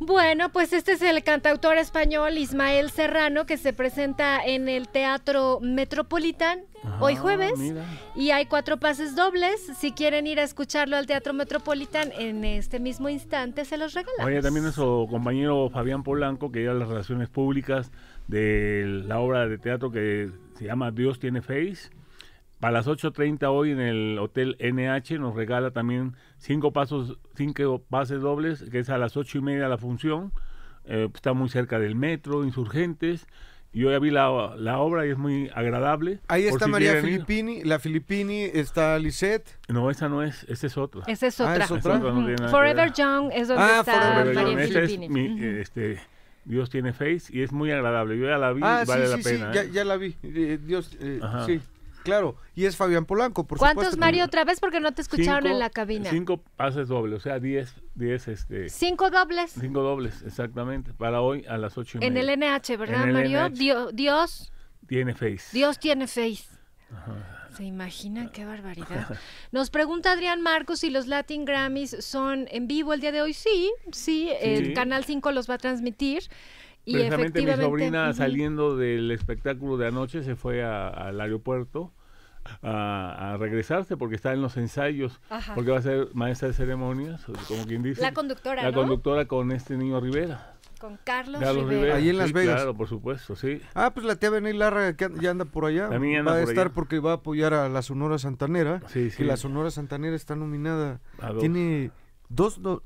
Bueno, pues este es el cantautor español Ismael Serrano que se presenta en el Teatro Metropolitan ah, hoy jueves y hay cuatro pases dobles. Si quieren ir a escucharlo al Teatro Metropolitan en este mismo instante se los regalamos. Oye, también nuestro compañero Fabián Polanco que lleva las relaciones públicas de la obra de teatro que se llama Dios tiene face a las 8.30 hoy en el Hotel NH nos regala también cinco pasos, cinco pases dobles, que es a las ocho y media la función. Eh, está muy cerca del metro, Insurgentes. Yo ya vi la, la obra y es muy agradable. Ahí está María Filippini, la Filippini, está Lisette. No, esa no es, esa es otra. Esa es ah, otra. Forever Young es donde ah, está María Filippini. Eh, este, Dios tiene face y es muy agradable. Yo ya la vi, ah, vale la pena. Sí, sí, ¿eh? ya, la vi. Dios, sí. Claro, y es Fabián Polanco, por ¿Cuántos, Mario, otra vez? Porque no te escucharon en la cabina. Cinco pases dobles, o sea, diez, diez, este... ¿Cinco dobles? Cinco dobles, exactamente, para hoy a las ocho y media. En el NH, ¿verdad, Mario? Dios, Tiene face. Dios tiene face. ¿Se imaginan qué barbaridad? Nos pregunta Adrián Marcos si los Latin Grammys son en vivo el día de hoy. Sí, sí, el Canal 5 los va a transmitir. Y efectivamente, mi sobrina saliendo del espectáculo de anoche se fue al aeropuerto a, regresarse porque está en los ensayos, porque va a ser maestra de ceremonias, como quien dice. La conductora. La conductora con este niño Rivera. Con Carlos, Rivera. Ahí en Las Vegas. Claro, por supuesto, sí. Ah, pues la tía Benil ya anda por allá. va a estar porque va a apoyar a la Sonora Santanera. que la Sonora Santanera está nominada. Tiene dos, dos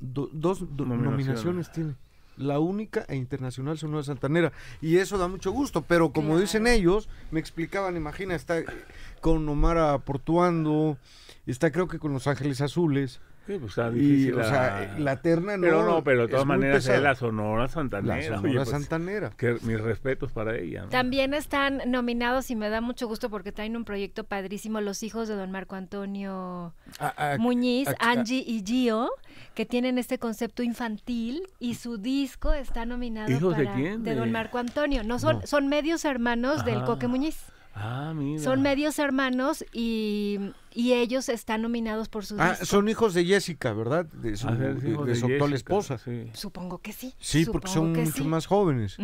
nominaciones tiene la única e internacional Sonora Santanera. Y eso da mucho gusto, pero como dicen ellos, me explicaban, imagina, está eh, con Omar Portuando, está creo que con Los Ángeles Azules. Pues, está o sea, eh, la terna no. Pero no, pero de todas maneras eh, es la Sonora Santanera. La Sonora pues, Santanera. mis respetos para ella. También están nominados y me da mucho gusto porque traen un proyecto padrísimo los hijos de don Marco Antonio ah, ah, Muñiz, ah, Angie y Gio que tienen este concepto infantil y su disco está nominado ¿Hijos de quién? De don Marco Antonio. No son, son medios hermanos del ah. Coque Muñiz. Ah, mira. Son medios hermanos y, ellos están nominados por sus. Ah, son hijos de Jessica, ¿verdad? De su, ah, actual esposa. Sí. Supongo que sí. Sí, porque son mucho más jóvenes.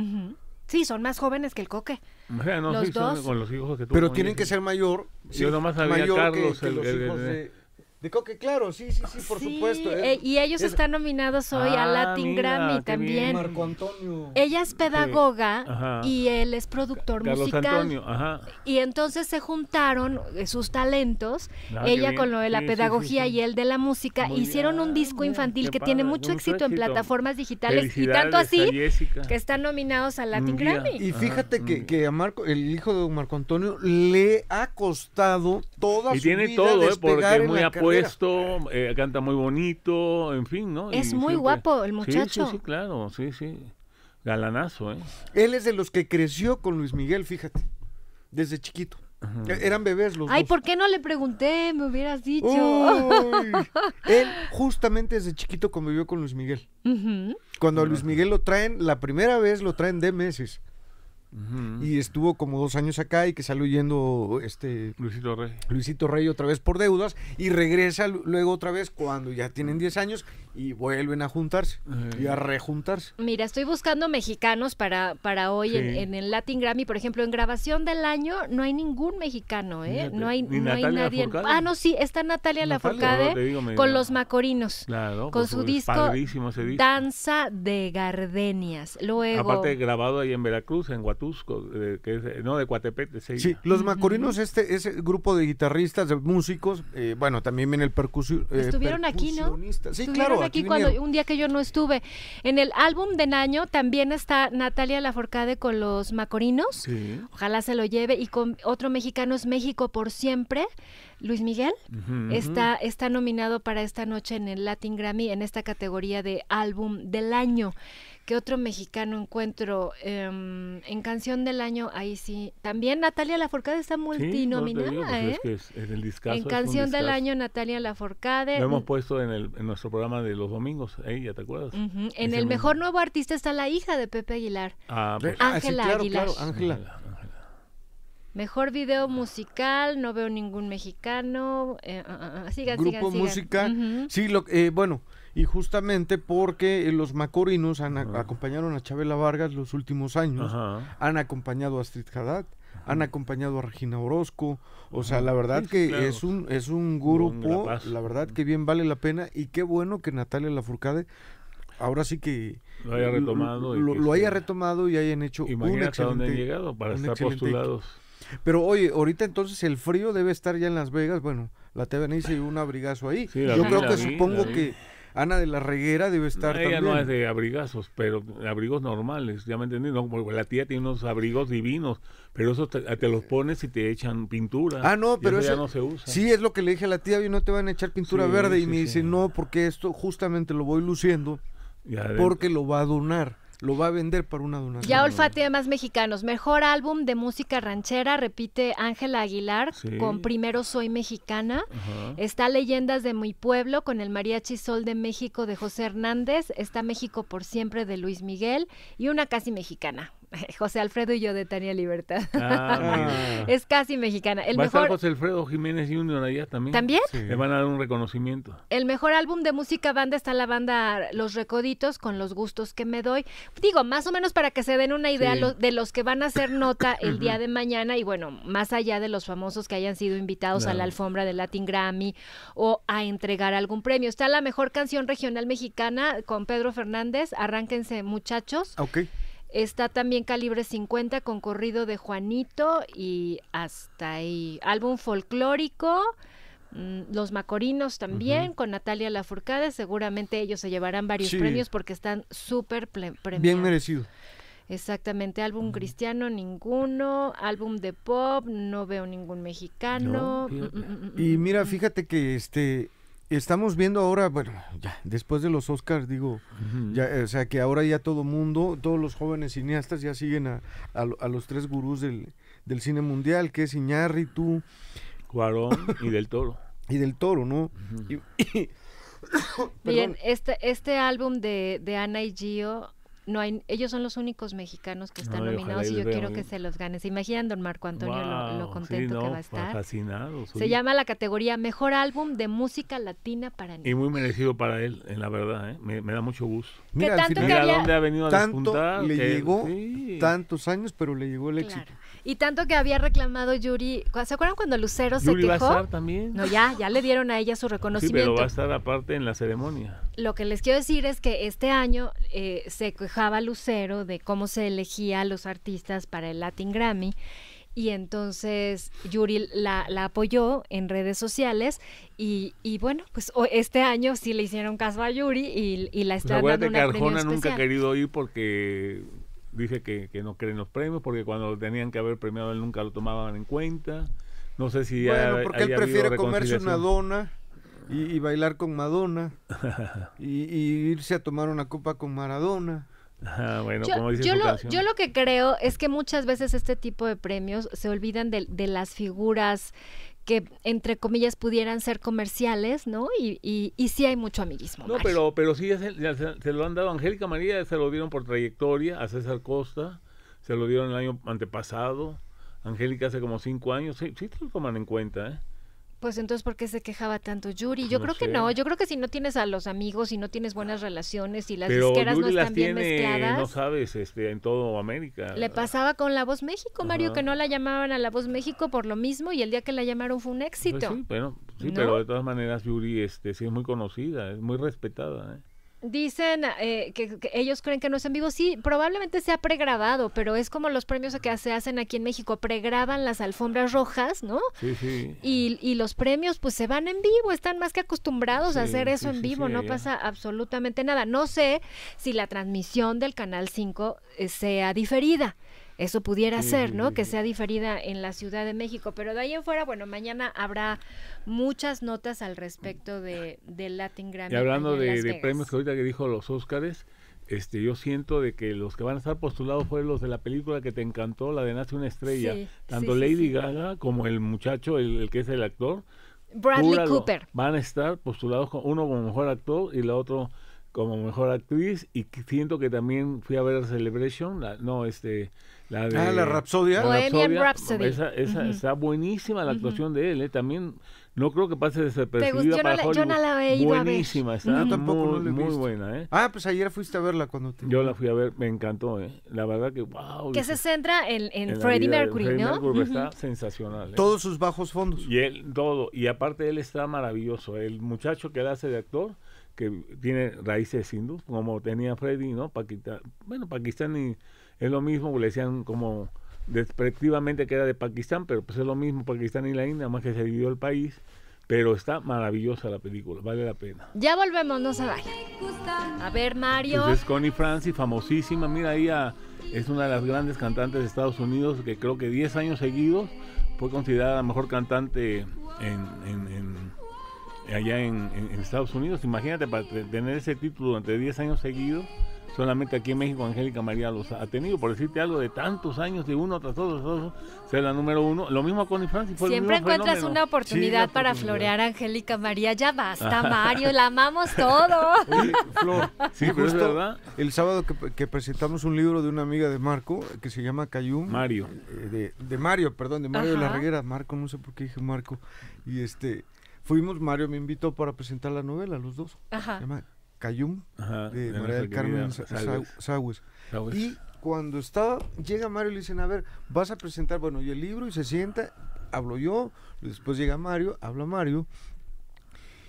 Sí, son más jóvenes que el coque. los dos. Pero tienen que ser mayor. Yo nomás sabía mayor Carlos, los de claro, sí, sí, sí, por supuesto. Eh, y ellos están nominados hoy a ah, Latin Grammy también. Ella es pedagoga y él es productor musical. Antonio, ajá. Y entonces se juntaron eh, sus talentos, ah, ella con lo de la pedagogía y él de la música, hicieron un disco infantil que tiene mucho éxito, en plataformas digitales y tanto así que están nominados a Latin Grammy. Y fíjate mm. que, a Marco, el hijo de Marco Antonio le ha costado toda y tiene todo, ¿eh? porque muy esto eh, canta muy bonito, en fin, ¿no? Es muy guapo el muchacho. Sí, sí, claro, sí, sí. Galanazo, ¿eh? Él es de los que creció con Luis Miguel, fíjate, desde chiquito. E, eran bebés los Ay, ¿por qué no le pregunté? Me hubieras dicho. él justamente desde chiquito convivió con Luis Miguel. Cuando a Luis Miguel lo traen, la primera vez lo traen de meses y estuvo como dos años acá y que sale huyendo este Luisito Rey. Luisito Rey otra vez por deudas y regresa luego otra vez cuando ya tienen 10 años y vuelven a juntarse y a rejuntarse. Mira, estoy buscando mexicanos para, para hoy en, el Latin Grammy, por ejemplo, en grabación del año no hay ningún mexicano, ¿eh? no hay, nadie. Ah, no, sí, está Natalia Lafourcade con los Macorinos. Claro, con pues, su disco, Danza de Gardenias. Luego Aparte grabado ahí en Veracruz, en Huatusco, que no de Coatepec, Sí, los Macorinos este ese grupo de guitarristas, de músicos, eh, bueno, también viene el percusión. Eh, Estuvieron aquí, ¿no? Sí, claro, aquí, cuando un día que yo no estuve. En el álbum del año también está Natalia Laforcade con los Macorinos. Ojalá se lo lleve. Y con otro mexicano es México por siempre. Luis Miguel está, está nominado para esta noche en el Latin Grammy en esta categoría de álbum del año. ¿Qué otro mexicano encuentro? Em, en Canción del Año, ahí sí. También Natalia Laforcade está multinominada, pues ¿eh? en, el discazo, en Canción del Año, Natalia Laforcade. Lo hemos mm. puesto en, el, en nuestro programa de los domingos, ¿eh? ¿Ya te acuerdas? En El Mejor Nuevo Artista está la hija de Pepe Aguilar. Ah, pues. ah, Ángela Aguilar. Ángela. Mejor video musical, no veo ningún mexicano. Eh, ah, sigan, Grupo música. Sí, lo, eh, bueno, y justamente porque eh, los macorinos han acompañaron a Chabela Vargas los últimos años, han acompañado a Astrid Haddad, han acompañado a Regina Orozco, o sea, la verdad que es un es un grupo, la, verdad que bien vale la pena y qué bueno que Natalia Lafourcade ahora sí que lo haya retomado, y, hayan hecho un excelente, llegado para estar postulados. Pero oye, ahorita entonces el frío debe estar ya en Las Vegas, bueno, la TVN hizo un abrigazo ahí. Yo creo que supongo que Ana de la Reguera debe estar no, ella no es de abrigazos, pero abrigos normales, ya me entendí, no, la tía tiene unos abrigos divinos, pero esos te, los pones y te echan pintura. Ah, no, pero eso, no se usa. Sí, es lo que le dije a la tía, y no te van a echar pintura verde y me dice, "No, porque esto justamente lo voy luciendo porque lo va a donar." lo va a vender para una donación. Ya olfatea más mexicanos. Mejor álbum de música ranchera, repite Ángela Aguilar con Primero Soy Mexicana. Está Leyendas de Mi Pueblo con el Mariachi Sol de México de José Hernández. Está México por siempre de Luis Miguel y una casi mexicana José Alfredo y yo de Tania Libertad. Ah, es casi mexicana. El mejor... a estar José Alfredo Jiménez y un también. ¿También? Le van a dar un reconocimiento. El mejor álbum de música banda está la banda Los Recoditos con los gustos que me doy. Digo, más o menos para que se den una idea de los que van a hacer nota el día de mañana y bueno, más allá de los famosos que hayan sido invitados a la alfombra del Latin Grammy o a entregar algún premio. Está la mejor canción regional mexicana con Pedro Fernández, Arránquense muchachos. Ok. Está también Calibre 50 con corrido de Juanito y hasta ahí. Álbum folclórico. Mm, Los Macorinos también, con Natalia Lafourcade, seguramente ellos se llevarán varios premios porque están súper premiados. Bien merecido. Exactamente, álbum cristiano ninguno, álbum de pop, no veo ningún mexicano. Mm, mm, y mira, fíjate que este estamos viendo ahora, bueno, ya después de los Oscars, digo, ya, eh, o sea que ahora ya todo mundo, todos los jóvenes cineastas ya siguen a, los tres gurús del, cine mundial, que es Iñárritu, Cuarón y del Toro. Y del Toro, ¿no? Bien, este, este álbum de, de Ana y Gio no hay, ellos son los únicos mexicanos que están nominados y yo quiero que se los gane. ¿Se imaginan, don Marco Antonio, lo, contento que va a pues estar? se llama la categoría Mejor Álbum de Música Latina para Niños. Y muy merecido para él, en eh, la verdad, eh. me, da mucho gusto. Mira, tanto dónde ha venido a despuntar, le llegó tantos años, pero le llegó el éxito. Y tanto que había reclamado Yuri. ¿Se acuerdan cuando Lucero se quejó? a también. No, ya, ya le dieron a ella su reconocimiento. Sí, pero va a estar aparte en la ceremonia. Lo que les quiero decir es que este año eh, se quejaba Lucero de cómo se elegía a los artistas para el Latin Grammy y entonces Yuri la, apoyó en redes sociales y, bueno, pues este año sí le hicieron caso a Yuri y, y la pues está dando una nunca ha querido ir porque dice que, que no creen los premios porque cuando lo tenían que haber premiado él nunca lo tomaban en cuenta. No sé si Bueno, porque él prefiere comerse una dona y, bailar con Madonna y, irse a tomar una copa con Maradona. Ah, bueno, yo, lo, yo, lo, que creo es que muchas veces este tipo de premios se olvidan de, de las figuras que entre comillas pudieran ser comerciales, ¿no? Y, y, y sí hay mucho amiguismo. No, pero, pero sí se, lo han dado a Angélica María, se lo dieron por trayectoria, a César Costa, se lo dieron el año antepasado, Angélica hace como cinco años, sí, sí te lo toman en cuenta, ¿eh? Pues entonces, ¿por qué se quejaba tanto Yuri? Ah, yo creo que no, yo creo que si no tienes a los amigos, si no tienes buenas relaciones, y las disqueras no están las bien mezcladas. No sabes, este, en todo América. Le pasaba con La Voz México, Mario, que no la llamaban a La Voz México por lo mismo y el día que la llamaron fue un pues éxito. sí, pero, de todas maneras Yuri este, sí es muy conocida, es muy respetada. ¿eh? Dicen eh, que, ellos creen que no es en vivo. Sí, probablemente sea pregrabado, pero es como los premios que se hacen aquí en México. Pregraban las alfombras rojas, ¿no? Y, y los premios pues se van en vivo. Están más que acostumbrados a hacer eso en vivo. no pasa absolutamente nada. No sé si la transmisión del Canal 5 eh, sea diferida eso pudiera ser, ¿no? Que sea diferida en la Ciudad de México. Pero de ahí en fuera, bueno, mañana habrá muchas notas al respecto de, de Latin Grammy. Y hablando de, premios que ahorita que dijo los Óscares, este, yo siento de que los que van a estar postulados fueron los de la película que te encantó, la de Nace una estrella. Tanto Lady Gaga como el muchacho, el, que es el actor. Bradley Cooper. Van a estar postulados, uno como mejor actor y la otro como mejor actriz. Y siento que también fui a ver Celebration, la, no, este la ah, de, ah, la Rapsodia. Rhapsody. Está buenísima la actuación de él, ¿eh? También no creo que pase desapercibida para Yo no la he ido Buenísima, está muy, buena, ¿eh? Ah, pues ayer fuiste a verla cuando te... Yo la fui a ver, me encantó, ¿eh? La verdad que, wow. Que se centra en, en, Freddie Mercury, ¿no? Mercury está sensacional. ¿eh? Todos sus bajos fondos. Y él, todo. Y aparte él está maravilloso. El muchacho que hace de actor que tiene raíces hindú, como tenía Freddy, ¿no? Paquita, bueno, Pakistán y es lo mismo, le decían como despectivamente que era de Pakistán, pero pues es lo mismo Pakistán y la India, más que se dividió el país. Pero está maravillosa la película, vale la pena. Ya volvemos, no se vaya. A ver, Mario. Pues es Connie Francis, famosísima. Mira, ella es una de las grandes cantantes de Estados Unidos que creo que 10 años seguidos fue considerada la mejor cantante allá en, en, Estados Unidos. Imagínate, para tener ese título durante 10 años seguidos Solamente aquí en México Angélica María los ha tenido, por decirte algo, de tantos años, de uno tras otro, tras otro ser la número uno. Lo mismo con Francis. Siempre encuentras una oportunidad para florear, Angélica María. Ya basta, Mario, la amamos todo. sí, verdad. El sábado que, presentamos un libro de una amiga de Marco que se llama Cayum. Mario. Eh, de, Mario, perdón, de Mario de la Reguera. Marco, no sé por qué dije Marco. Y este, fuimos, Mario me invitó para presentar la novela, los dos. Ajá. Cayum, de, María del Carmen Y cuando estaba, llega Mario y le dicen, a ver, vas a presentar, bueno, y el libro, y se sienta, hablo yo, después llega Mario, habla Mario.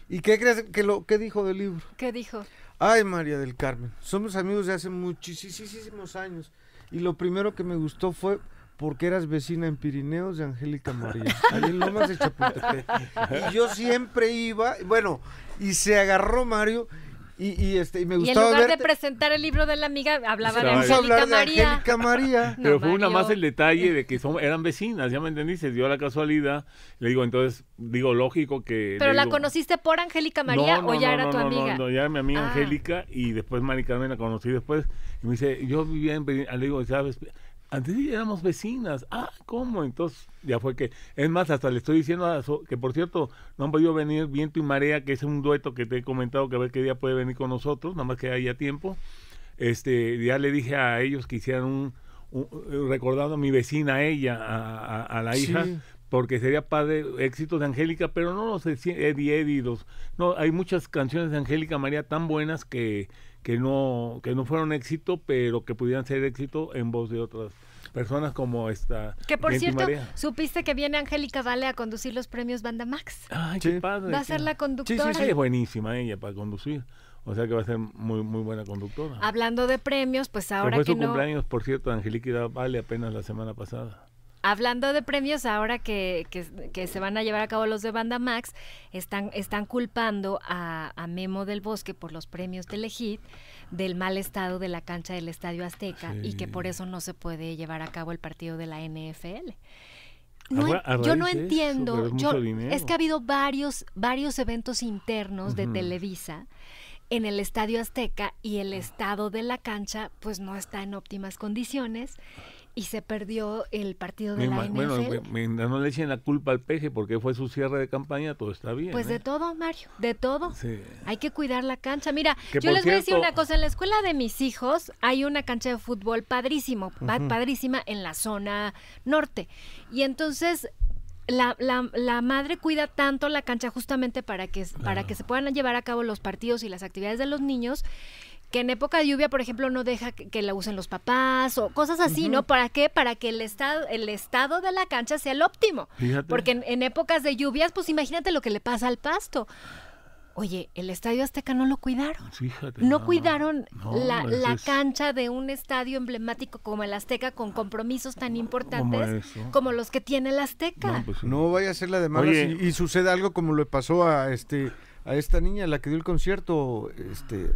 ¿Y qué crees que lo que dijo del libro? ¿Qué dijo? Ay, María del Carmen, somos amigos de hace muchísimos años. Y lo primero que me gustó fue porque eras vecina en Pirineos de Angélica María, Y yo siempre iba, bueno, y se agarró Mario y, y, este, me gustaba. Y en lugar de presentar el libro de la amiga, hablaba de Angélica María. Pero fue una más el detalle de que eran vecinas, ya me entendiste, dio la casualidad. Le digo, entonces, digo, lógico que. ¿Pero la conociste por Angélica María o ya era tu amiga? No, ya era mi amiga ah. Angélica y después Mari Carmen la conocí después. Y me dice, yo vivía en. Le digo, ¿sabes? antes ah, éramos vecinas. Ah, ¿cómo? Entonces, ya fue que. Es más, hasta le estoy diciendo a que, por cierto, no han podido venir Viento y Marea, que es un dueto que te he comentado que a ver qué día puede venir con nosotros, nada más que haya tiempo. Este, ya le dije a ellos que hicieran un. recordando a mi vecina, a ella, a, la hija, porque sería padre éxitos de Angélica, pero no los Eddie Eddie, dos, no, hay muchas canciones de Angélica María tan buenas que, que no, que no fueron éxito, pero que pudieran ser éxito en voz de otras personas como esta. Que por cierto, supiste que viene Angélica Vale a conducir los premios Banda Max. Va a ser la conductora. Sí, sí, sí, es buenísima ella para conducir. O sea que va a ser muy muy buena conductora. Hablando de premios, pues ahora que cumpleaños, por cierto, Angélica Vale apenas la semana pasada. Hablando de premios, ahora que, se van a llevar a cabo los de Banda Max, están, están culpando a, Memo del Bosque por los premios Legit del mal estado de la cancha del Estadio Azteca y que por eso no se puede llevar a cabo el partido de la NFL. yo no entiendo, es que ha habido varios, varios eventos internos de Televisa en el Estadio Azteca y el estado de la cancha pues no está en óptimas condiciones y se perdió el partido de la Bueno, no le echen la culpa al peje porque fue su cierre de campaña, todo está bien. Pues de ¿eh? todo, Mario, de todo. Hay que cuidar la cancha. Mira, yo les voy a decir una cosa, en la escuela de mis hijos hay una cancha de fútbol padrísimo, padrísima en la zona norte. Y entonces la, la, madre cuida tanto la cancha justamente para que, para que se puedan llevar a cabo los partidos y las actividades de los niños que en época de lluvia, por ejemplo, no deja que, la usen los papás o cosas así, ¿no? ¿Para qué? Para que el estado, el estado de la cancha sea el óptimo. Porque en, épocas de lluvias, pues imagínate lo que le pasa al pasto. Oye, el Estadio Azteca no lo cuidaron. no, cuidaron la, cancha de un estadio emblemático como el Azteca con compromisos tan importantes como los que tiene el Azteca. No, pues vaya a ser la de malas y, y, suceda algo como le pasó a este a esta niña la que dio el concierto este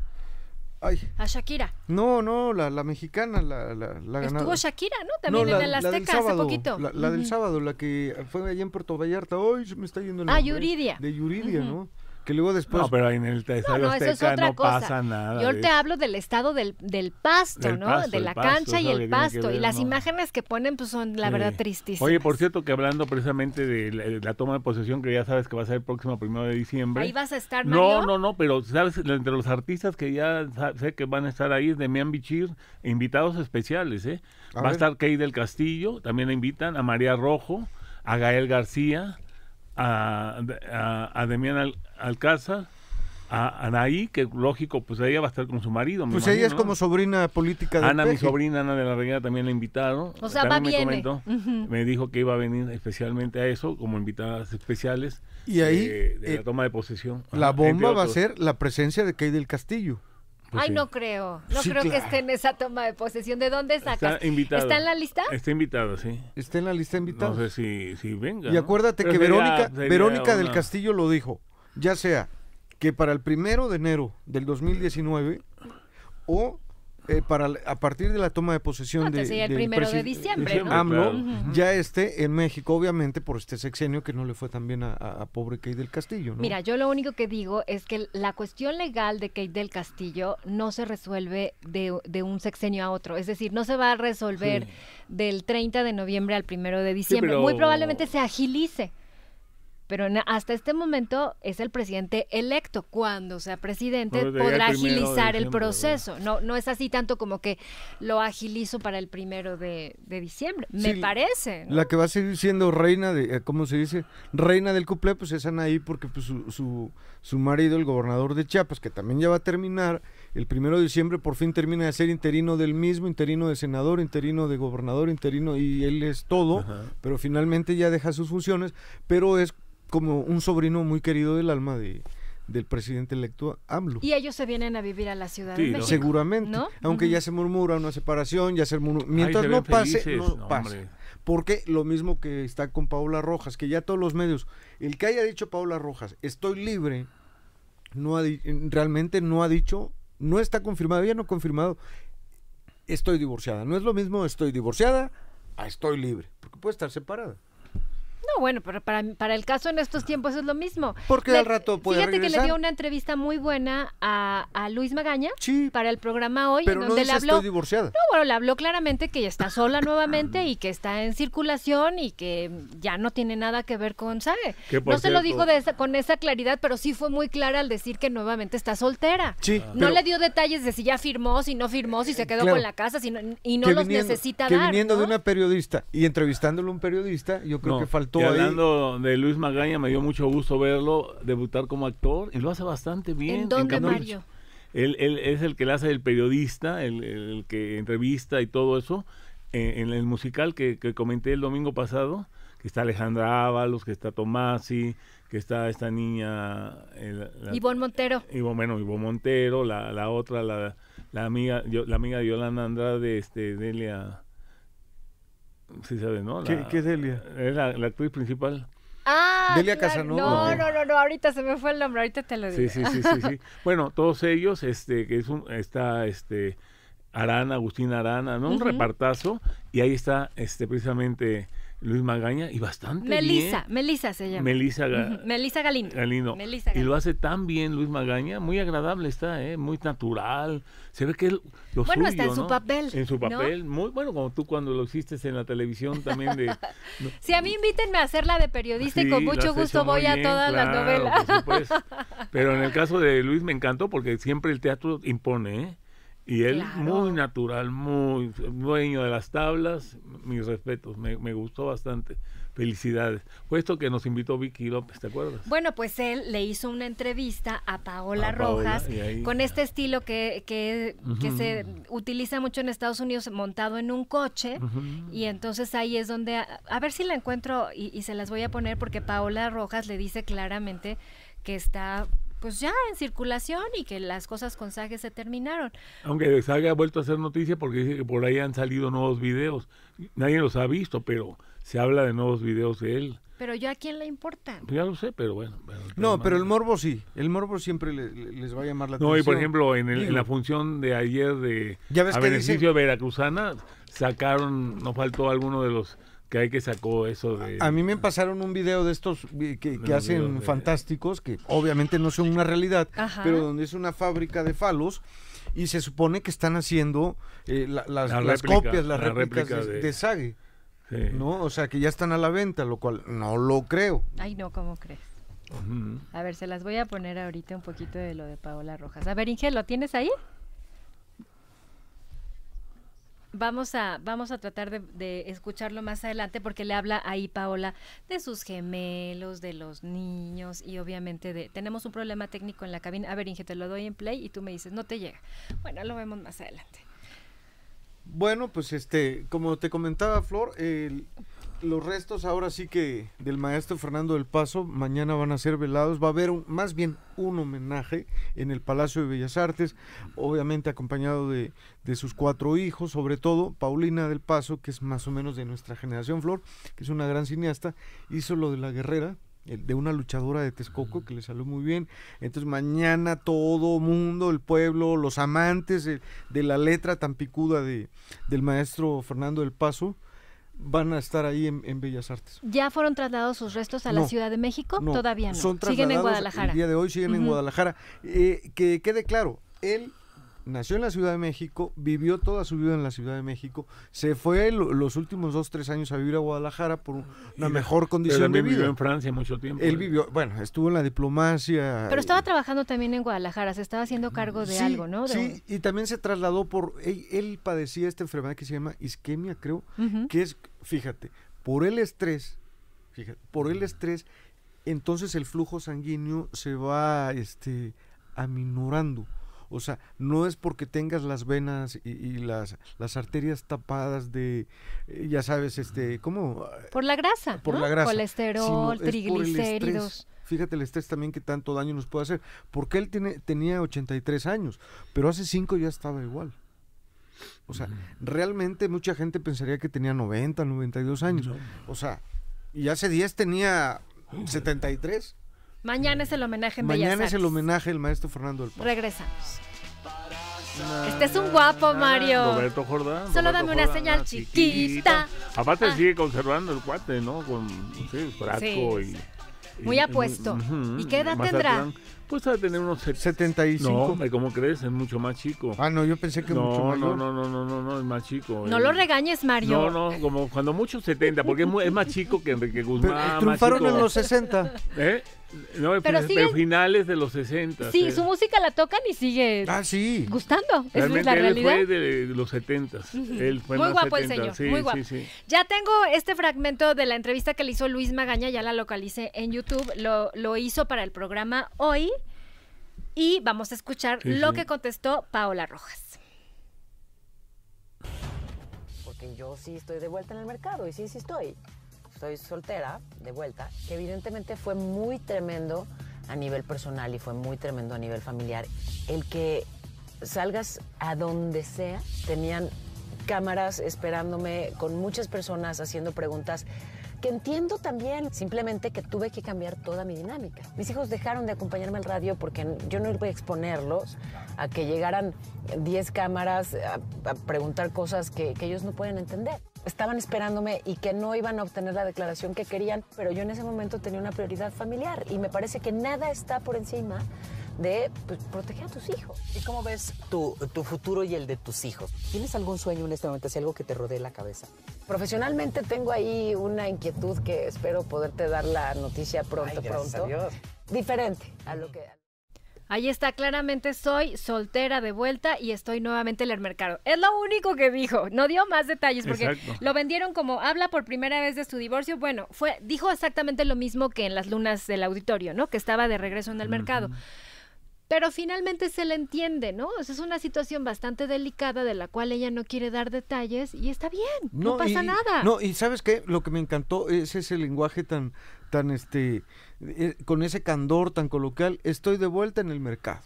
a Shakira. No, no, la, la mexicana, la, la, Estuvo Shakira, ¿no? También en el Azteca hace poquito. La, del sábado, la que fue allá en Puerto Vallarta. Hoy me está yendo el Ah, Yuridia. De Yuridia, ¿no? Que luego después. No, pero en el no, es no pasa nada. Yo te hablo del estado del, del pasto, ¿no? de la cancha y el pasto. y las imágenes que ponen, pues son la verdad tristísimas. Oye, por cierto, que hablando precisamente de eh, la, toma de posesión, que ya sabes que va a ser el próximo primero de diciembre. Ahí vas a estar, Mario? No, no, no, pero sabes, entre los artistas que ya sé que van a estar ahí es Demian Bichir, invitados especiales, ¿eh? va a estar Kay del Castillo, también la invitan, a María Rojo, a Gael García a, a, Demián Al, Alcázar, a Anaí, que lógico, pues ella va a estar con su marido. Pues ella es como sobrina política de Ana, mi sobrina Ana de la Reina, también la invitaron. O sea, va me, ¿eh? me dijo que iba a venir especialmente a eso, como invitadas especiales. Y ahí. Eh, de la eh, toma de posesión. La bomba va a ser la presencia de Kay del Castillo. Pues Ay, no creo. No creo que esté en esa toma de posesión. ¿De dónde sacas? Está invitado. ¿Está en la lista? Está invitado, sí. Está en la lista invitado. No sé si, si venga. Y acuérdate que Verónica, Verónica del Castillo lo dijo. Ya sea que para el primero de enero del 2019 o eh, para a partir de la toma de posesión ah, de, el primero de diciembre, ya esté en México, obviamente por este sexenio que no le fue tan bien a, pobre Kate del Castillo. Mira, yo lo único que digo es que la cuestión legal de Kate del Castillo no se resuelve de, un sexenio a otro, es decir, no se va a resolver del 30 de noviembre al primero de diciembre. Muy probablemente se agilice pero hasta este momento es el presidente electo. Cuando sea presidente podrá agilizar el proceso. No, no es así tanto como que lo agilizo para el primero de, diciembre, me parece. La que va a seguir siendo reina de, eh, ¿cómo se dice? Reina del cuplé, pues es Anaí, porque pues, su, su, su marido, el gobernador de Chiapas, que también ya va a terminar, el primero de diciembre por fin termina de ser interino del mismo, interino de senador, interino de gobernador, interino, y él es todo, pero finalmente ya deja sus funciones, pero es como un sobrino muy querido del alma de, del presidente electo AMLO. Y ellos se vienen a vivir a la Ciudad de México. Seguramente, aunque ya se murmura una separación, ya se murmura, mientras no pase, no, pase. Porque lo mismo que está con Paula Rojas, que ya todos los medios, el que haya dicho Paula Rojas, estoy libre, no realmente no ha dicho, no está confirmado, ya no ha confirmado, estoy divorciada. No es lo mismo estoy divorciada a estoy libre, porque puede estar separada bueno, pero para, el caso en estos tiempos es lo mismo. Porque al rato puede Fíjate que le dio una entrevista muy buena a, Luis Magaña para el programa hoy, pero no le habló. divorciada. No, bueno, le habló claramente que ya está sola nuevamente y que está en circulación y que ya no tiene nada que ver con ¿sabe? No se lo dijo de con esa claridad, pero sí fue muy clara al decir que nuevamente está soltera. Sí, No le dio detalles de si ya firmó, si no firmó, si se quedó con la casa, y no los necesita dar. Viniendo de una periodista y entrevistándolo a un periodista, yo creo que faltó hablando de Luis Magaña, me dio mucho gusto verlo debutar como actor y lo hace bastante bien. ¿En dónde, Mario? Él, es el que le hace el periodista, el, que entrevista y todo eso. Eh, en, el musical que, comenté el domingo pasado, que está Alejandra Ábalos, que está Tomasi, que está esta niña... El, Ivonne Montero. y bueno, Ivonne Montero, la, otra, la, la amiga la amiga de Yolanda Andrade, este, Delia... ¿Qué, es Delia? Es la, actriz principal. Ah, Delia claro. Casanova. No, no, no, no, ahorita se me fue el nombre, ahorita te lo digo. Sí, sí, sí, sí, Bueno, todos ellos, este, que es un, está este Arana, Agustín Arana, ¿no? Un repartazo, y ahí está este precisamente Luis Magaña y bastante Melisa, bien. Melisa se llama. Melisa, Galindo. Melisa Y lo hace tan bien Luis Magaña, muy agradable está, ¿eh? muy natural. Se ve que él lo Bueno, está en su papel. En su papel, muy bueno, como tú cuando lo hiciste en la televisión también de... si a mí invítenme a hacer la de periodista y con mucho gusto voy a todas las novelas. Pero en el caso de Luis me encantó porque siempre el teatro impone, ¿eh? Y él muy natural, muy dueño de las tablas, mis respetos, me, gustó bastante. Felicidades. Puesto que nos invitó Vicky López, ¿te acuerdas? Bueno, pues él le hizo una entrevista a Paola, Rojas con este estilo que, que, que, se utiliza mucho en Estados Unidos montado en un coche. Y entonces ahí es donde, a, ver si la encuentro y se las voy a poner porque Paola Rojas le dice claramente que está pues ya en circulación y que las cosas con Sage se terminaron. Aunque Sage ha vuelto a hacer noticia porque dice que por ahí han salido nuevos videos. Nadie los ha visto, pero se habla de nuevos videos de él. Pero yo a quién le importa. Pues ya lo sé, pero bueno. no, pero el morbo sí. El morbo siempre les va a llamar la atención. No, y por ejemplo, en, la función de ayer de ¿Ya ves a beneficio veracruzana, sacaron, no faltó alguno de los que hay que sacó eso de... A mí me pasaron un video de estos que, hacen fantásticos, que obviamente no son una realidad, pero donde es una fábrica de falos y se supone que están haciendo eh, las, copias, las réplicas de, Sague, ¿no? O sea, que ya están a la venta, lo cual no lo creo. Ay, no, ¿cómo crees? A ver, se las voy a poner ahorita un poquito de lo de Paola Rojas. A ver, Inge, ¿lo tienes ahí? Vamos a, vamos a tratar de, escucharlo más adelante porque le habla ahí Paola de sus gemelos, de los niños y obviamente de... Tenemos un problema técnico en la cabina. A ver, Inge, te lo doy en play y tú me dices, no te llega. Bueno, lo vemos más adelante. Bueno, pues este, como te comentaba Flor, el los restos ahora sí que del maestro Fernando del Paso mañana van a ser velados. Va a haber más bien un homenaje en el Palacio de Bellas Artes, obviamente acompañado de, sus cuatro hijos, sobre todo Paulina del Paso, que es más o menos de nuestra generación, Flor, que es una gran cineasta, hizo lo de la guerrera de una luchadora de Texcoco que le salió muy bien. Entonces mañana todo mundo, el pueblo, los amantes eh, de, la letra tan picuda de, del maestro Fernando del Paso, van a estar ahí en, Bellas Artes. ¿Ya fueron trasladados sus restos a la Ciudad de México? Todavía no. siguen en Guadalajara. El día de hoy siguen en Guadalajara. Eh, que quede claro, él nació en la Ciudad de México, vivió toda su vida en la Ciudad de México, se fue los últimos dos, tres años a vivir a Guadalajara por una mejor condición de vida. vivió en Francia mucho tiempo. Él ¿eh? vivió, bueno, estuvo en la diplomacia. Pero estaba eh, trabajando también en Guadalajara, se estaba haciendo cargo de algo, ¿no? Sí, y también se trasladó por, él, padecía esta enfermedad que se llama isquemia, creo, que es, fíjate, por el estrés, fíjate, por el estrés, entonces el flujo sanguíneo se va, este, aminorando. O sea, no es porque tengas las venas y, las, las arterias tapadas de, eh, ya sabes, este, ¿cómo? Por la grasa. Por la grasa. Colesterol, triglicéridos fíjate el estrés también que tanto daño nos puede hacer, porque él tiene, tenía 83 años, pero hace 5 ya estaba igual. O sea, realmente mucha gente pensaría que tenía 90, 92 años. O sea, y hace 10 tenía 73. Mañana es el homenaje en Mañana es el homenaje el maestro Fernando del Regresamos. este es un guapo, Mario. Roberto Jordán. Solo dame una señal chiquita. Aparte ah. sigue conservando el cuate, ¿no? Con, no y muy apuesto. ¿Y qué edad tendrá? Pues va a tener unos 75. No, ¿cómo crees? Es mucho más chico. Ah, no, yo pensé que no, mucho más. No, no, no, no, no, no, es más chico. No lo eh. regañes, Mario. No, no, como cuando mucho 70, porque es, más chico que Enrique Guzmán. Pero, triunfaron en los 60. ¿Eh? No, pero, siguen... pero, finales de los 60. Sí, su música la tocan y sigue ah, sí. gustando. Esa es la él realidad. fue de los 70. Él fue Muy guapo el señor. muy guapo. Ya tengo este fragmento de la entrevista que le hizo Luis Magaña, ya la localicé en YouTube lo, hizo para el programa hoy y vamos a escuchar lo que contestó Paola Rojas. Porque yo sí estoy de vuelta en el mercado y sí, sí estoy. Estoy soltera, de vuelta, que evidentemente fue muy tremendo a nivel personal y fue muy tremendo a nivel familiar. El que salgas a donde sea, tenían cámaras esperándome con muchas personas haciendo preguntas que entiendo también, simplemente que tuve que cambiar toda mi dinámica. Mis hijos dejaron de acompañarme al radio porque yo no iba a exponerlos a que llegaran 10 cámaras a, preguntar cosas que, que ellos no pueden entender estaban esperándome y que no iban a obtener la declaración que querían, pero yo en ese momento tenía una prioridad familiar y me parece que nada está por encima de pues, proteger a tus hijos. ¿Y cómo ves tu, tu, futuro y el de tus hijos? ¿Tienes algún sueño en este momento, así algo que te rodee la cabeza? Profesionalmente tengo ahí una inquietud que espero poderte dar la noticia pronto, pronto. Dios. Diferente a lo que... Ahí está, claramente soy soltera de vuelta y estoy nuevamente en el mercado. Es lo único que dijo, no dio más detalles porque lo vendieron como habla por primera vez de su divorcio. Bueno, fue dijo exactamente lo mismo que en las lunas del auditorio, ¿no? Que estaba de regreso en el mercado pero finalmente se le entiende, ¿no? es una situación bastante delicada de la cual ella no quiere dar detalles y está bien, no, pasa nada. No, y sabes qué, lo que me encantó es ese lenguaje tan, tan este, eh, con ese candor tan coloquial, estoy de vuelta en el mercado.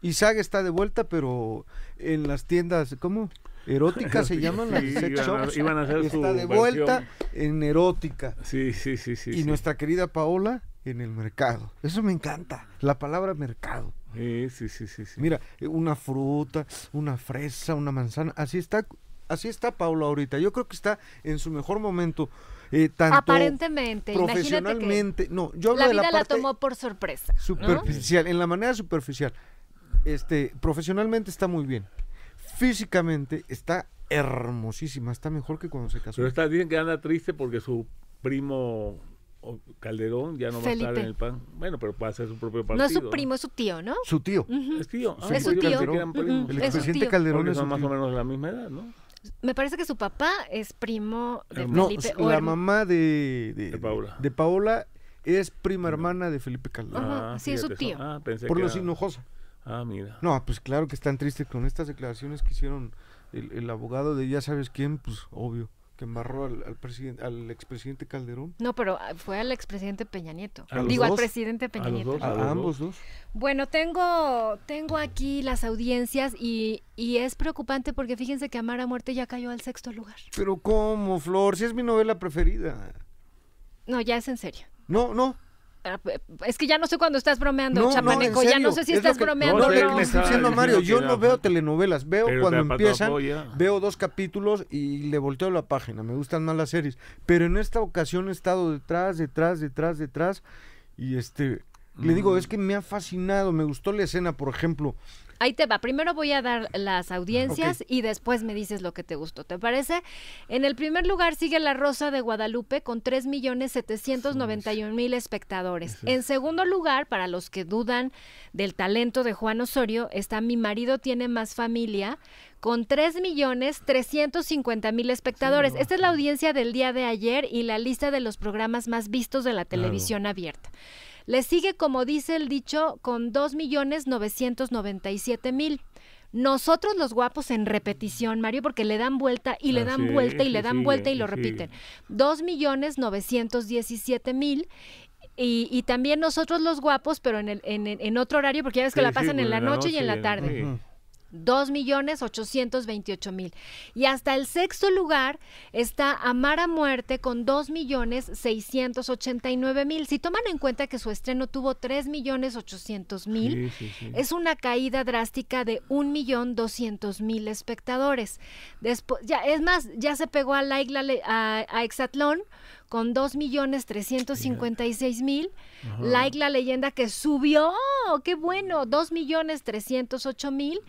Y está de vuelta, pero en las tiendas, ¿cómo? Erótica se llaman las shops. Iban a está de vuelta en erótica. Sí, sí, sí, sí. Y nuestra querida Paola en el mercado. Eso me encanta, la palabra mercado. Sí, sí, sí, sí, Mira, eh, una fruta, una fresa, una manzana, así está, así está Paula ahorita. Yo creo que está en su mejor momento. Eh, tanto aparentemente profesionalmente no yo hablo la vida de la, la tomó por sorpresa superficial en la manera superficial este profesionalmente está muy bien físicamente está hermosísima está mejor que cuando se casó pero está bien que anda triste porque su primo Calderón ya no va a estar en el PAN. Bueno, pero va a su propio partido. No es su primo, es su tío, ¿no? Su tío. Es tío. es ah, su pues tío. Calderón. El expresidente Calderón es más o menos de la misma edad, ¿no? Me parece que su papá es primo de Felipe. No, la mamá de, de, Paola. De es prima hermana de Felipe Calderón. Ah, sí, es su tío. Ah, pensé Por que lo Hinojosa. Ah, mira. No, pues claro que están tristes con estas declaraciones que hicieron el, el abogado de ya sabes quién, pues obvio que embarró al, expresidente Calderón. No, pero ah, fue al expresidente Peña Nieto. Digo al presidente Peña Nieto. a, ambos dos. Bueno, tengo tengo aquí las audiencias y, y es preocupante porque fíjense que Amar a muerte ya cayó al sexto lugar. Pero cómo, Flor, si es mi novela preferida. No, ya es en serio. No, no, Ah, es que ya no sé cuándo estás bromeando, no, ya no sé si estás bromeando. No, no, no. diciendo Mario, yo no pues. veo telenovelas. Veo cuando empiezan, veo dos capítulos y le volteo la página. Me gustan más las series. Pero en esta ocasión he estado detrás, detrás, detrás, detrás. Y este, le digo, mm. es que me ha fascinado. Me gustó la escena, por ejemplo, Ahí te va. Primero voy a dar las audiencias y después me dices lo que te gustó. ¿Te parece? En el primer lugar sigue La Rosa de Guadalupe con 3.791.000 espectadores. En segundo lugar, para los que dudan del talento de Juan Osorio, está Mi marido tiene más familia con 3.350.000 millones mil espectadores. Esta es la audiencia del día de ayer y la lista de los programas más vistos de la televisión abierta. Le sigue, como dice el dicho, con 2.997.000. Nosotros los guapos en repetición, Mario, porque le dan vuelta y le dan vuelta y le dan vuelta y lo repiten. 2.917.000. Y, y también nosotros los guapos, pero en, el, en, en otro horario, porque ya ves que la pasan en la noche, y en la tarde. 2 millones 828 mil. Y hasta el sexto lugar está Amar a Muerte con 2 millones 689 mil. Si toman en cuenta que su estreno tuvo 3 millones mil, es una caída drástica de 1 millón 200 mil espectadores. Después, ya, es más, ya se pegó a la, a, a Exatlón con 2.356.000. Like la leyenda que subió, ¡Oh, qué bueno, 2.308.000.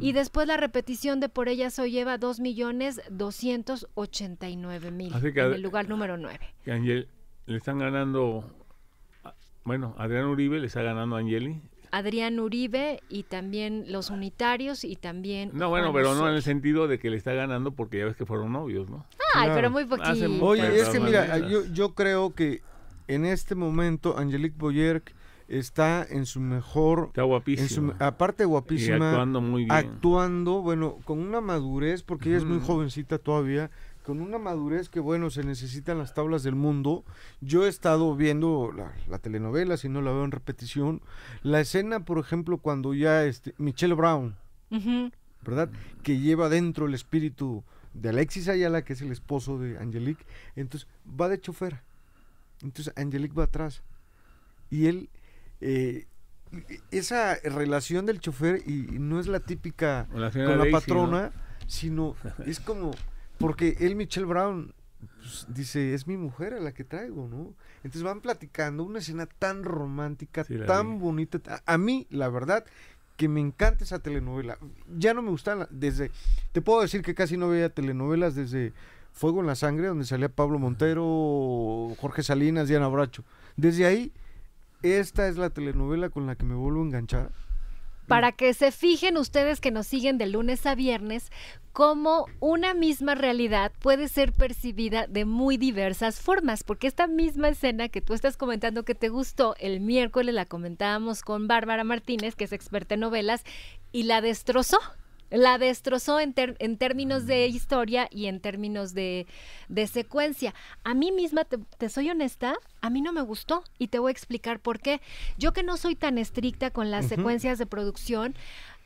Y después la repetición de Por ella soy lleva 2.289.000 en el lugar número 9. Angel, le están ganando, bueno, Adrián Uribe le está ganando a Angeli Adrián Uribe y también los unitarios y también... No, bueno, pero no en el sentido de que le está ganando porque ya ves que fueron novios, ¿no? Ay, pero muy poquito. Oye, es que mira, yo, creo que en este momento Angelique Boyer está en su mejor. Está guapísima. En su, aparte guapísima. actuando muy bien. Actuando, bueno, con una madurez, porque ella es muy jovencita todavía con una madurez que, bueno, se necesitan las tablas del mundo. Yo he estado viendo la, telenovela, si no la veo en repetición. La escena, por ejemplo, cuando ya este, Michelle Brown, ¿verdad? Que lleva dentro el espíritu de Alexis Ayala, que es el esposo de Angelique. Entonces, va de chofer, Entonces, Angelique va atrás. Y él. Eh, e-, esa relación del chofer y, no es la típica con la patrona, sino es como porque él, Michelle Brown, pues, dice, es mi mujer a la que traigo, ¿no? Entonces van platicando una escena tan romántica, tan bonita. A, mí, la verdad, que me encanta esa telenovela. Ya no me gustan desde... Te puedo decir que casi no veía telenovelas desde Fuego en la Sangre, donde salía Pablo Montero, Jorge Salinas, Diana Bracho. Desde ahí, esta es la telenovela con la que me vuelvo a enganchar. Para que se fijen ustedes que nos siguen de lunes a viernes, cómo una misma realidad puede ser percibida de muy diversas formas, porque esta misma escena que tú estás comentando que te gustó, el miércoles la comentábamos con Bárbara Martínez, que es experta en novelas, y la destrozó. La destrozó en, términos de mm. historia y en términos de, secuencia. A mí misma, te, soy honesta, a mí no me gustó y te voy a explicar por qué. Yo que no soy tan estricta con las secuencias de producción,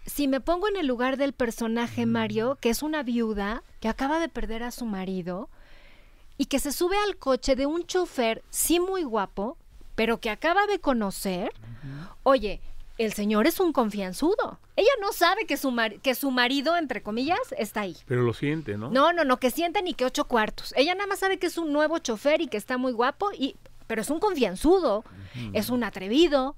si me pongo en el lugar del personaje mm. Mario, que es una viuda que acaba de perder a su marido y que se sube al coche de un chofer, sí muy guapo, pero que acaba de conocer, oye, el señor es un confianzudo. Ella no sabe que su, que su marido, entre comillas, está ahí. Pero lo siente, ¿no? No, no, no, que siente ni que ocho cuartos. Ella nada más sabe que es un nuevo chofer y que está muy guapo, y, pero es un confianzudo, es un atrevido,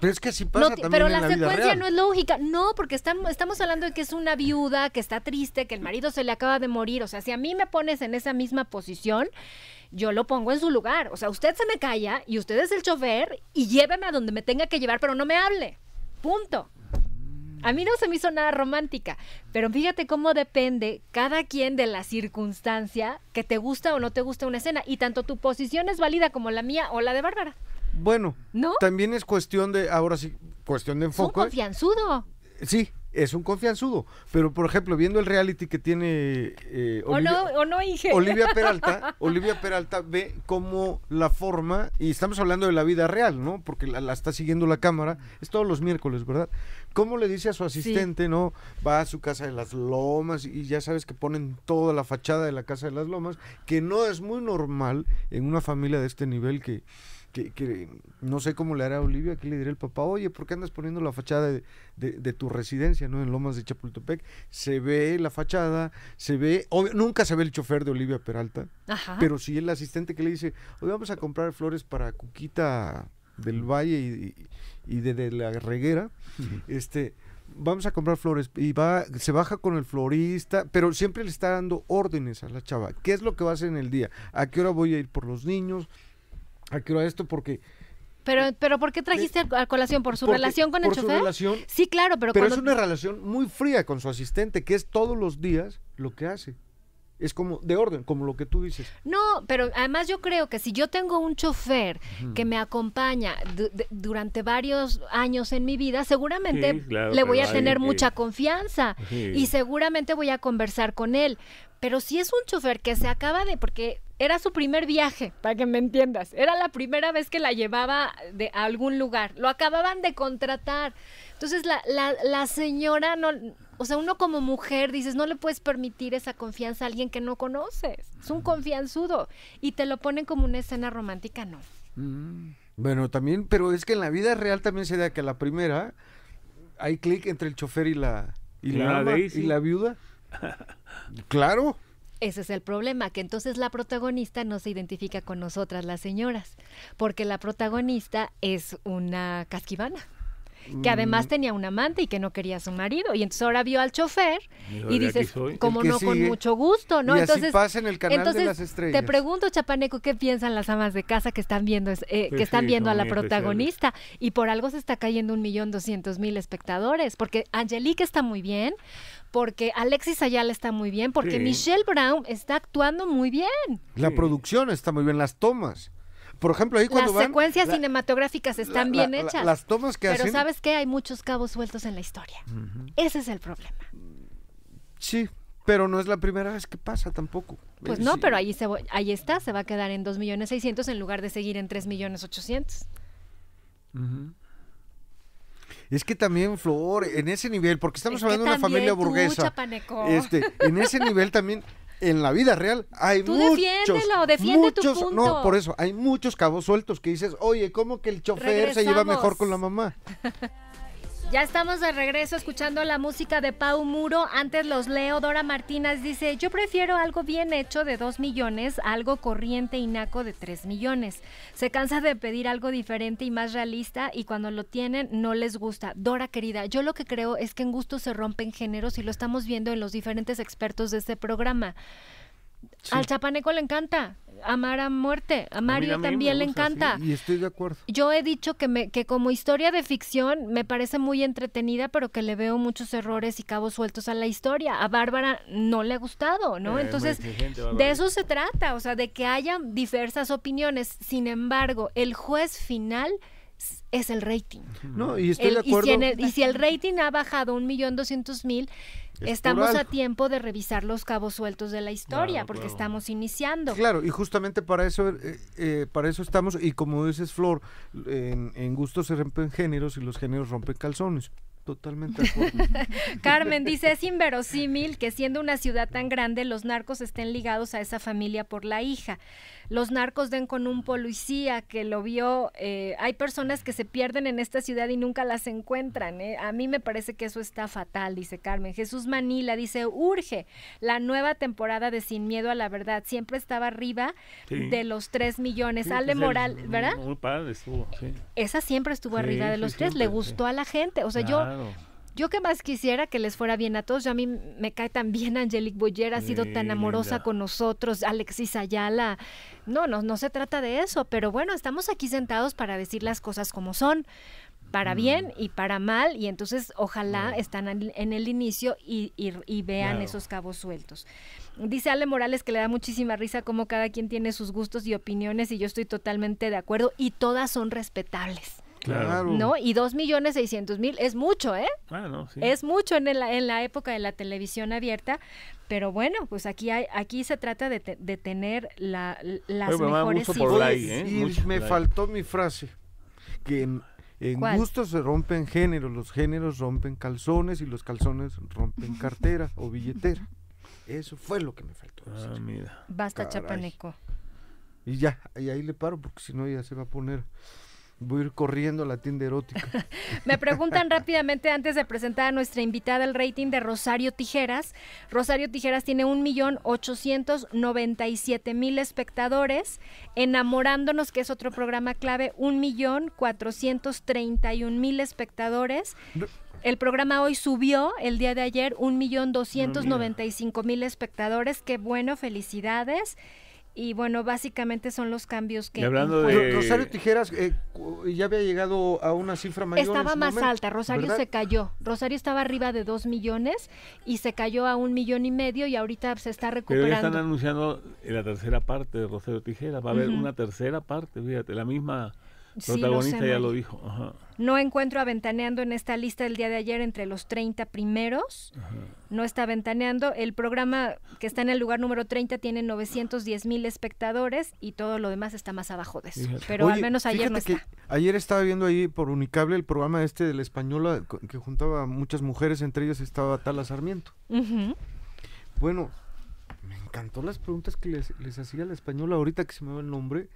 pero es que pasa la, secuencia no es lógica. No, porque estamos, estamos hablando de que es una viuda, que está triste, que el marido se le acaba de morir. O sea, si a mí me pones en esa misma posición, yo lo pongo en su lugar. O sea, usted se me calla y usted es el chofer y lléveme a donde me tenga que llevar, pero no me hable. Punto. A mí no se me hizo nada romántica, pero fíjate cómo depende cada quien de la circunstancia que te gusta o no te gusta una escena y tanto tu posición es válida como la mía o la de Bárbara. Bueno, también es cuestión de, ahora sí, cuestión de enfoque. Es un confianzudo. Sí, es un confianzudo. Pero, por ejemplo, viendo el reality que tiene eh, Olivia, Olivia Peralta, Olivia Peralta ve cómo la forma, y estamos hablando de la vida real, ¿no? Porque la, está siguiendo la cámara, es todos los miércoles, ¿verdad? ¿Cómo le dice a su asistente, no? Va a su casa de las lomas y ya sabes que ponen toda la fachada de la casa de las lomas, que no es muy normal en una familia de este nivel que que, no sé cómo le hará a Olivia, que le diré el papá, oye, ¿por qué andas poniendo la fachada de, tu residencia, ¿no? En Lomas de Chapultepec. Se ve la fachada, se ve, obvio, nunca se ve el chofer de Olivia Peralta, pero si el asistente que le dice, hoy vamos a comprar flores para Cuquita del Valle y, de, la Reguera, este vamos a comprar flores y va se baja con el florista, pero siempre le está dando órdenes a la chava. ¿Qué es lo que va a hacer en el día? ¿A qué hora voy a ir por los niños? Ah, quiero esto porque... Pero, eh, pero ¿por qué trajiste eh, a colación? ¿Por su relación con el por chofer? Su relación, sí, claro, pero... Pero es una relación muy fría con su asistente, que es todos los días lo que hace. Es como de orden, como lo que tú dices. No, pero además yo creo que si yo tengo un chofer que me acompaña durante varios años en mi vida, seguramente le voy a tener mucha eh, confianza y seguramente voy a conversar con él. Pero si es un chofer que se acaba de, porque era su primer viaje, para que me entiendas. Era la primera vez que la llevaba de, algún lugar. Lo acababan de contratar. Entonces la, la, señora no... O sea, uno como mujer dices, no le puedes permitir esa confianza a alguien que no conoces. Es un mm. confianzudo. Y te lo ponen como una escena romántica, no. Mm. bueno, también, pero es que en la vida real también se da que la primera hay clic entre el chofer y la, y la viuda. claro. Ese es el problema, que entonces la protagonista no se identifica con nosotras las señoras, porque la protagonista es una casquivana que además mm. tenía un amante y que no quería a su marido. Y entonces ahora vio al chofer y dices, como no, con mucho gusto, ¿no? entonces, el Te pregunto, Chapaneco, ¿qué piensan las amas de casa que están viendo, eh, pues que están viendo a la protagonista? Y por algo se está cayendo un millón doscientos mil espectadores, porque Angelique está muy bien, porque Alexis Ayala está muy bien, porque Michelle Brown está actuando muy bien. La producción está muy bien, las tomas. Por ejemplo, ahí cuando las secuencias cinematográficas están bien hechas. las tomas que hacen. Pero sabes que hay muchos cabos sueltos en la historia. Ese es el problema. Sí, pero no es la primera vez que pasa tampoco. Pues no, pero ahí, se, ahí está, se va a quedar en 2.600.000 en lugar de seguir en 3.800.000. millones es que también, Flor, en ese nivel, porque estamos hablando de una familia burguesa. Este, en ese nivel también en la vida real hay Tú muchos, defiéndelo, defiende tu no, por eso, hay muchos cabos sueltos que dices, "Oye, ¿cómo que el chofer se lleva mejor con la mamá?" Ya estamos de regreso escuchando la música de Pau Muro. Antes los leo. Dora Martínez dice, yo prefiero algo bien hecho de 2 millones algo corriente y naco de 3 millones. Se cansa de pedir algo diferente y más realista y cuando lo tienen no les gusta. Dora querida, yo lo que creo es que en gusto se rompen géneros y lo estamos viendo en los diferentes expertos de este programa. Al chapaneco le encanta a Mara muerte. A Mario también le encanta. y estoy de acuerdo. Yo he dicho que, me, que como historia de ficción me parece muy entretenida, pero que le veo muchos errores y cabos sueltos a la historia. A Bárbara no le ha gustado, ¿no? Eh, Entonces, de eso se trata, o sea, de que haya diversas opiniones. Sin embargo, el juez final es el rating. No, y estoy de acuerdo. Y si, el, rating ha bajado un millón doscientos mil, estamos a tiempo de revisar los cabos sueltos de la historia, porque estamos iniciando. Claro, y justamente para eso, eh, eh, para eso estamos, y como dices Flor, en, gusto se rompen géneros y los géneros rompen calzones. Totalmente acuerdo. Carmen dice, es inverosímil que siendo una ciudad tan grande los narcos estén ligados a esa familia por la hija los narcos den con un policía que lo vio. Eh, hay personas que se pierden en esta ciudad y nunca las encuentran. ¿eh? A mí me parece que eso está fatal, dice Carmen. Jesús Manila dice, urge la nueva temporada de Sin Miedo a la Verdad. Siempre estaba arriba de los tres millones. Ale Moral, ¿verdad? Esa siempre estuvo arriba de los tres, le gustó a la gente. O sea, yo yo que más quisiera que les fuera bien a todos. Yo a mí me cae tan bien Angelique Boyer, ha sido tan amorosa con nosotros, Alexis Ayala. No, no, no se trata de eso, pero bueno, estamos aquí sentados para decir las cosas como son para mm. bien y para mal, y entonces ojalá están en el inicio y, vean esos cabos sueltos. Dice Ale Morales que le da muchísima risa cómo cada quien tiene sus gustos y opiniones, y yo estoy totalmente de acuerdo, y todas son respetables. ¿No? Y dos millones seiscientos mil es mucho, ¿eh? Ah, es mucho en, en la época de la televisión abierta, pero bueno, pues aquí hay, aquí se trata de, tener la, las mejores ideas. ¿eh? Y me faltó mi frase, que en, gustos se rompen géneros, los géneros rompen calzones y los calzones rompen cartera o billetera. Eso fue lo que me faltó. Ah, Basta chapaneco. Y ya, y ahí le paro porque si no ya se va a poner... Voy a ir corriendo a la tienda erótica. Me preguntan rápidamente antes de presentar a nuestra invitada el rating de Rosario Tijeras. Rosario Tijeras tiene mil espectadores. Enamorándonos, que es otro programa clave, mil espectadores. El programa hoy subió el día de ayer mil espectadores. Qué bueno, felicidades. Y bueno, básicamente son los cambios que... hablando de... Rosario Tijeras eh, ya había llegado a una cifra mayor. Estaba más alta, Rosario se cayó. Rosario estaba arriba de 2 millones y se cayó a un millón y medio y ahorita se está recuperando. Pero ya están anunciando la tercera parte de Rosario Tijeras. Va a haber una tercera parte, fíjate, la misma... Protagonista ya lo dijo. No encuentro aventaneando en esta lista del día de ayer entre los 30 primeros. No está aventaneando El programa que está en el lugar número 30 tiene 910 mil espectadores y todo lo demás está más abajo de eso. Pero al menos ayer no está. Ayer estaba viendo ahí por Unicable el programa este de la española ah, que juntaba muchas mujeres, entre ellas estaba Tala Sarmiento. Bueno, me encantó las preguntas que les, hacía la española ahorita que se me va el nombre.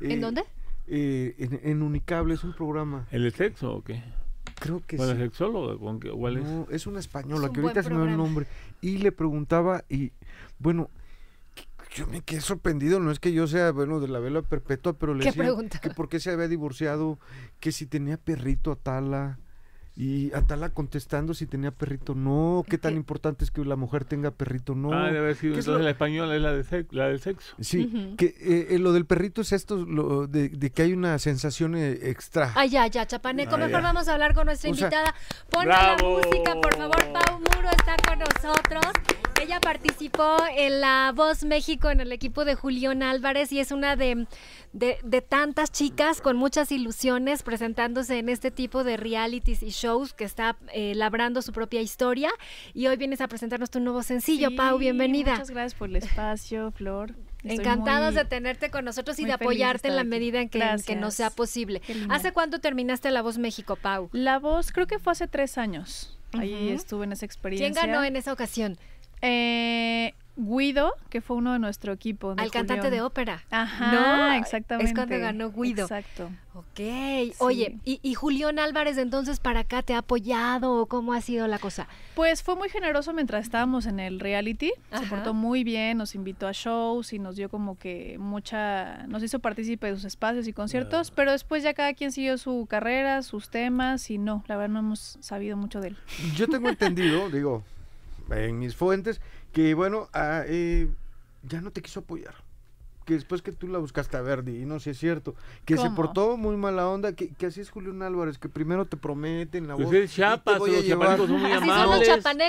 ¿En eh, dónde? Eh, en, Unicable, es un programa. ¿El sexo o qué? Creo que sí. es sexóloga? ¿Cuál es? es una española, que ahorita se me da el nombre. Y le preguntaba, y bueno, yo me quedé sorprendido, no es que yo sea, bueno, de la vela perpetua, pero le ¿Qué que por qué se había divorciado, que si tenía perrito a tala, y Atala contestando si tenía perrito no, qué tan importante es que la mujer tenga perrito no. Ah, debe sido entonces la española es la, de del sexo. Sí, que eh, eh, lo del perrito es esto, lo, de, que hay una sensación eh, extra. Ay, ah, ya, ya, Chapaneco, ah, mejor vamos a hablar con nuestra invitada. Ponle la música, por favor, Pau Muro está con nosotros. Ella participó en La Voz México en el equipo de Julián Álvarez y es una de, de, tantas chicas con muchas ilusiones presentándose en este tipo de realities y shows que está eh, labrando su propia historia. Y hoy vienes a presentarnos tu nuevo sencillo, Pau, bienvenida. Muchas gracias por el espacio, Flor. Encantados de tenerte con nosotros y de apoyarte en la medida en que, no nos sea posible. ¿Hace cuánto terminaste La Voz México, Pau? La Voz creo que fue hace tres años. Ahí estuve en esa experiencia. ¿Quién ganó en esa ocasión? Eh, Guido, que fue uno de nuestro equipo. Al cantante de ópera. Ajá, no, exactamente. Es cuando ganó Guido. Exacto. Ok. Oye, y, Julión Julián Álvarez entonces para acá te ha apoyado? o ¿Cómo ha sido la cosa? Pues fue muy generoso mientras estábamos en el reality. Se portó muy bien, nos invitó a shows y nos dio como que mucha... Nos hizo partícipe de sus espacios y conciertos, pero después ya cada quien siguió su carrera, sus temas y no, la verdad no hemos sabido mucho de él. Yo tengo entendido, digo, en mis fuentes, que bueno, ah, eh, ya no te quiso apoyar que después que tú la buscaste a Verdi, y no sé si es cierto, que se portó muy mala onda, que, que, así es Julián Álvarez, que primero te prometen la pues voz. voy llevar.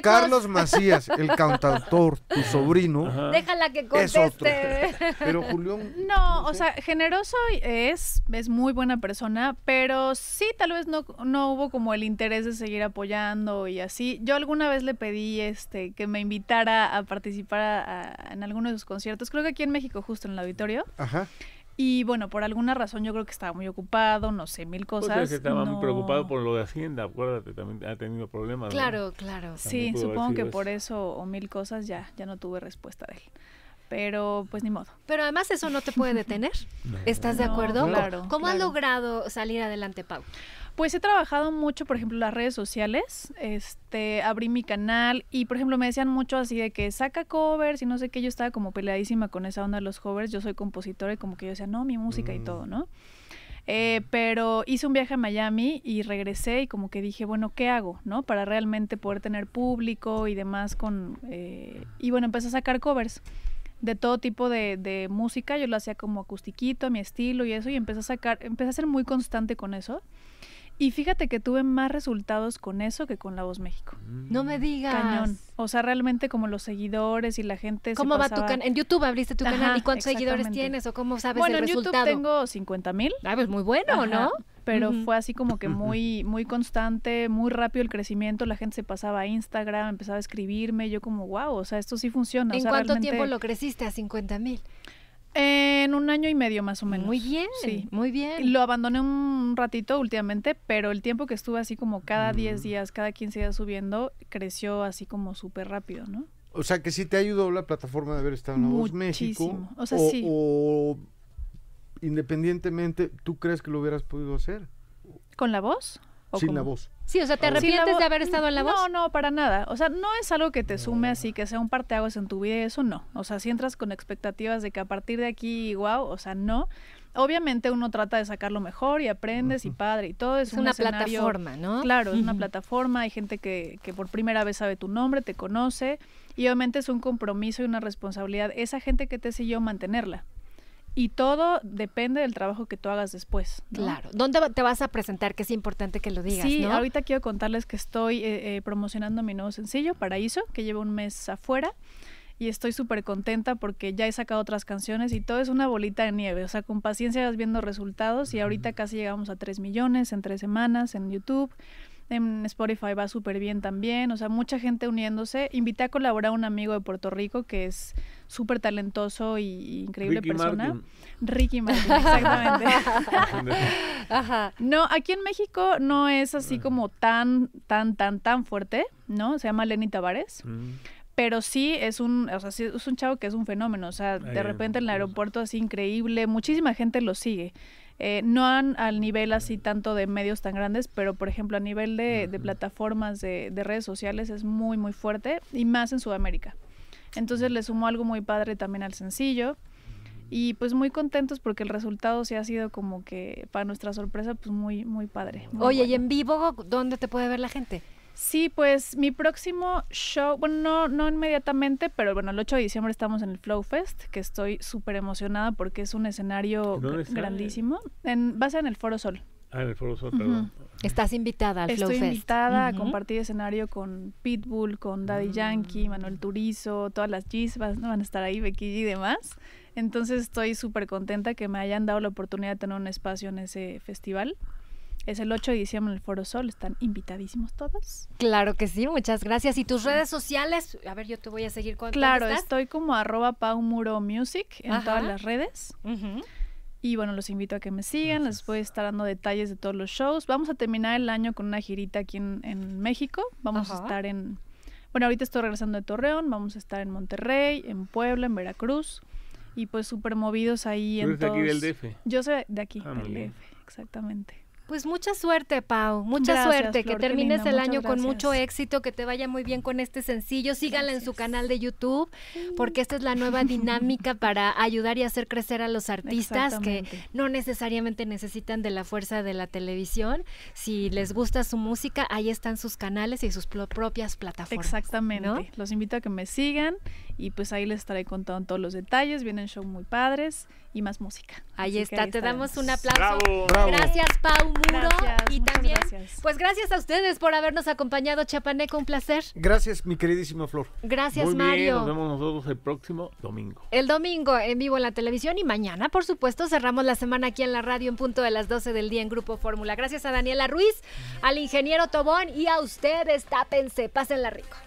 Carlos Macías, el cantautor, tu sobrino. Déjala que conteste. Pero Julián. No, o sea, generoso es, es muy buena persona, pero sí, tal vez no, hubo como el interés de seguir apoyando y así. Yo alguna vez le pedí este que me invitara a participar en alguno de sus conciertos, creo que aquí en México, justo en la auditorio. Ajá. Y bueno, por alguna razón yo creo que estaba muy ocupado, no sé, mil pues cosas. que estaba muy preocupado por lo de Hacienda, acuérdate, también ha tenido problemas. Claro, claro. sí, supongo que por eso o mil cosas ya, ya no tuve respuesta de él. Pero pues ni modo. Pero además eso no te puede detener. ¿Estás de acuerdo? Claro, ¿Cómo has logrado salir adelante, Pau? Pues he trabajado mucho, por ejemplo, las redes sociales. Este, abrí mi canal y, por ejemplo, me decían mucho así de que saca covers y no sé qué. Yo estaba como peleadísima con esa onda de los covers. Yo soy compositora y como que yo decía, no, mi música y mm. todo, ¿no? Eh, pero hice un viaje a Miami y regresé y como que dije, bueno, ¿qué hago? ¿No? Para realmente poder tener público y demás con... Eh, y bueno, empecé a sacar covers de todo tipo de, de, música. Yo lo hacía como acustiquito, a mi estilo y eso. Y empecé a sacar, empecé a ser muy constante con eso. Y fíjate que tuve más resultados con eso que con La Voz México. Mm. No me digas. Cañón. O sea, realmente como los seguidores y la gente. ¿Cómo va tu canal? En YouTube abriste tu canal y cuántos seguidores tienes o cómo sabes el resultado. Bueno, en YouTube tengo 50 mil. Ah, pues muy bueno, ¿no? Pero fue así como que muy, muy constante, muy rápido el crecimiento. La gente se pasaba a Instagram, empezaba a escribirme. Yo, como, wow, o sea, esto sí funciona. ¿En cuánto tiempo lo creciste a 50 mil? En un año y medio más o menos. Muy bien, muy bien. Lo abandoné un ratito últimamente, pero el tiempo que estuve así como cada 10 mm. días, cada 15 días subiendo, creció así como súper rápido, ¿no? O sea, que sí te ayudó la plataforma de haber estado en Voz México. O O independientemente, ¿tú crees que lo hubieras podido hacer? ¿Con La Voz? Sin la voz. Sí, o sea, ¿te arrepientes de haber estado en la voz? No, no, para nada. O sea, no es algo que te sume así, que sea un parteaguas en tu vida, eso no. O sea, si entras con expectativas de que a partir de aquí, wow, o sea, no. Obviamente uno trata de sacarlo mejor y aprendes y padre y todo. Es, una plataforma, ¿no? Claro, es una plataforma. Hay gente que, que por primera vez sabe tu nombre, te conoce. Y obviamente es un compromiso y una responsabilidad. Esa gente que te siguió, mantenerla. Y todo depende del trabajo que tú hagas después. Claro. ¿Dónde te vas a presentar? Que es importante que lo digas. Sí, ahorita quiero contarles que estoy eh, eh, promocionando mi nuevo sencillo, Paraíso, que llevo un mes afuera. Y estoy súper contenta porque ya he sacado otras canciones y todo es una bolita de nieve. O sea, con paciencia vas viendo resultados y ahorita casi llegamos a 3 millones en tres semanas en YouTube. En Spotify va súper bien también, o sea, mucha gente uniéndose. Invité a colaborar a un amigo de Puerto Rico que es súper talentoso y increíble Ricky persona. Ricky Martin, exactamente. Ajá. No, aquí en México no es así como tan, tan, tan, tan fuerte, ¿no? Se llama Lenny Tavares. Mm. pero sí es un, o sea, es un chavo que es un fenómeno, o sea, de repente en el aeropuerto es increíble, muchísima gente lo sigue. Eh, no han, al nivel así tanto de medios tan grandes, pero por ejemplo a nivel de, plataformas de, redes sociales es muy muy fuerte y más en Sudamérica. Entonces le sumó algo muy padre también al sencillo y pues muy contentos porque el resultado se ha sido como que para nuestra sorpresa pues muy muy padre. Oye, ¿y en vivo dónde te puede ver la gente? Sí, pues mi próximo show, bueno, no, no inmediatamente, pero bueno, el 8 de diciembre estamos en el Flow Fest, que estoy súper emocionada porque es un escenario grandísimo. En, va a ser en el Foro Sol. Ah, en el Foro Sol, perdón. Estás invitada al Flow Estoy invitada a compartir escenario con Pitbull, con Daddy ah. Yankee, Manuel Turizo, todas las chispas van, van a estar ahí, Becky y demás. Entonces estoy súper contenta que me hayan dado la oportunidad de tener un espacio en ese festival. Es el 8 de diciembre en el Foro Sol, están invitadísimos todos. Claro que sí, muchas gracias. ¿Y tus redes sociales? A ver, yo te voy a seguir con Claro, estoy como arroba paumuro music en todas las redes. Y bueno, los invito a que me sigan, les voy a estar dando detalles de todos los shows. Vamos a terminar el año con una girita aquí en, México. Vamos a estar en... Bueno, ahorita estoy regresando de Torreón, vamos a estar en Monterrey, en Puebla, en Veracruz. Y pues súper movidos ahí en aquí del DF? Yo soy de aquí, ah, del DF, exactamente. Pues mucha suerte, Pau. Mucha suerte. que termines el año con mucho éxito, que te vaya muy bien con este sencillo. Síganla en su canal de YouTube, porque esta es la nueva dinámica para ayudar y hacer crecer a los artistas que no necesariamente necesitan de la fuerza de la televisión. Si les gusta su música, ahí están sus canales y sus propias plataformas. Exactamente. Los invito a que me sigan y pues ahí les estaré contando todos los detalles. Vienen shows muy padres y más música. Ahí está, te damos un aplauso. Gracias, Pau Muro. y también, pues gracias a ustedes por habernos acompañado, Chapaneco, un placer. Gracias, mi queridísima Flor. Gracias, Mario. nos vemos nosotros el próximo domingo. El domingo en vivo en la televisión y mañana, por supuesto, cerramos la semana aquí en la radio en punto de las 12 del día en Grupo Fórmula. Gracias a Daniela Ruiz, al ingeniero Tobón y a ustedes, tápense, pásenla rico.